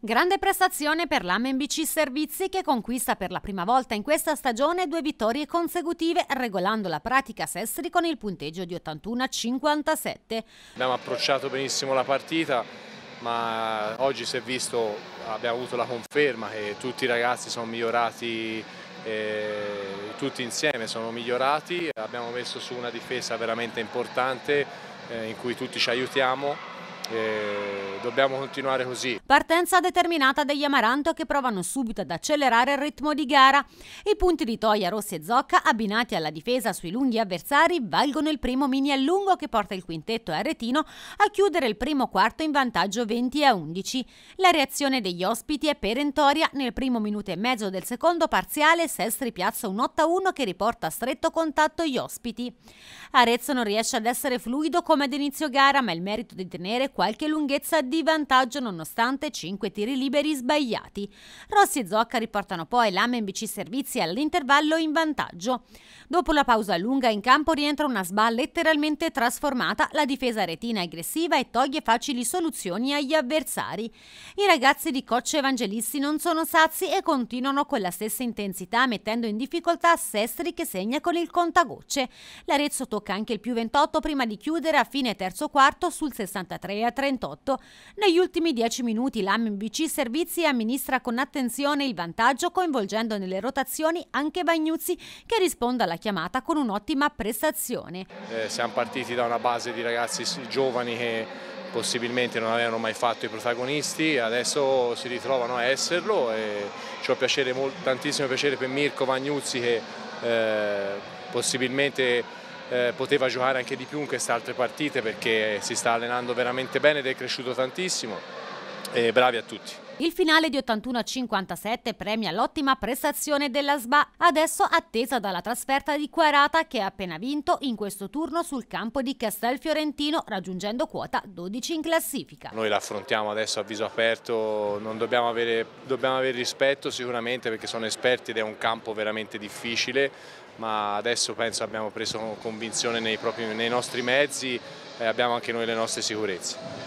Grande prestazione per l'AMBC Servizi che conquista per la prima volta in questa stagione due vittorie consecutive regolando la pratica Sestri con il punteggio di 81 a 57. Abbiamo approcciato benissimo la partita ma oggi si è visto, abbiamo avuto la conferma che tutti i ragazzi sono migliorati eh, tutti insieme sono migliorati, abbiamo messo su una difesa veramente importante eh, in cui tutti ci aiutiamo. Eh, dobbiamo continuare così. Partenza determinata degli Amaranto che provano subito ad accelerare il ritmo di gara. I punti di Toia, Rossi e Zocca abbinati alla difesa sui lunghi avversari valgono il primo mini allungo che porta il quintetto aretino a chiudere il primo quarto in vantaggio 20 a 11. La reazione degli ospiti è perentoria. Nel primo minuto e mezzo del secondo parziale Sestri piazza un 8 a 1 che riporta a stretto contatto gli ospiti. Arezzo non riesce ad essere fluido come ad inizio gara ma il merito di tenere qualche lunghezza di di vantaggio nonostante 5 tiri liberi sbagliati. Rossi e Zocca riportano poi l'AMBC Servizi all'intervallo in vantaggio. Dopo la pausa lunga in campo rientra una sba letteralmente trasformata, la difesa retina aggressiva e toglie facili soluzioni agli avversari. I ragazzi di Coccio Evangelisti non sono sazi e continuano con la stessa intensità mettendo in difficoltà Sestri che segna con il contagocce. L'Arezzo tocca anche il più 28 prima di chiudere a fine terzo quarto sul 63 a 38. Negli ultimi 10 minuti l'AMBC Servizi amministra con attenzione il vantaggio coinvolgendo nelle rotazioni anche Bagnuzzi che risponde alla chiamata con un'ottima prestazione. Eh, siamo partiti da una base di ragazzi giovani che possibilmente non avevano mai fatto i protagonisti, adesso si ritrovano a esserlo e ho piacere, tantissimo piacere per Mirko Vagnuzzi che eh, possibilmente eh, poteva giocare anche di più in queste altre partite perché si sta allenando veramente bene ed è cresciuto tantissimo e eh, bravi a tutti. Il finale di 81 a 57 premia l'ottima prestazione della SBA, adesso attesa dalla trasferta di Quarata che ha appena vinto in questo turno sul campo di Castel Fiorentino raggiungendo quota 12 in classifica. Noi l'affrontiamo adesso a viso aperto, non dobbiamo avere, dobbiamo avere rispetto sicuramente perché sono esperti ed è un campo veramente difficile, ma adesso penso abbiamo preso convinzione nei, propri, nei nostri mezzi e abbiamo anche noi le nostre sicurezze.